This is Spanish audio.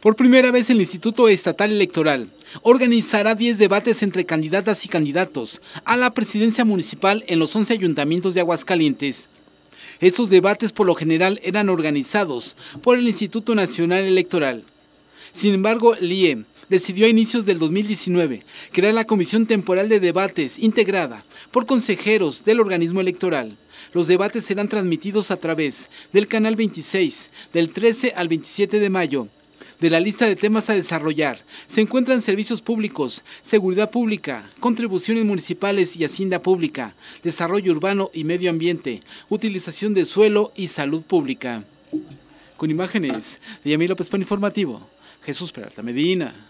Por primera vez el Instituto Estatal Electoral organizará 10 debates entre candidatas y candidatos a la presidencia municipal en los 11 ayuntamientos de Aguascalientes. Estos debates por lo general eran organizados por el Instituto Nacional Electoral. Sin embargo, el IE decidió a inicios del 2019 crear la Comisión Temporal de Debates integrada por consejeros del organismo electoral. Los debates serán transmitidos a través del canal 26 del 13 al 27 de mayo de la lista de temas a desarrollar se encuentran servicios públicos, seguridad pública, contribuciones municipales y hacienda pública, desarrollo urbano y medio ambiente, utilización de suelo y salud pública. Con imágenes de Yamil López Pan Informativo, Jesús Peralta Medina.